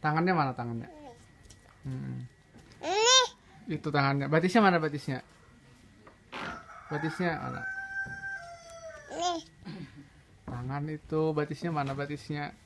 Tangannya mana tangannya? Hmm. Itu tangannya. Batisnya mana batisnya? Batisnya mana? Ini. Tangan itu batisnya mana batisnya?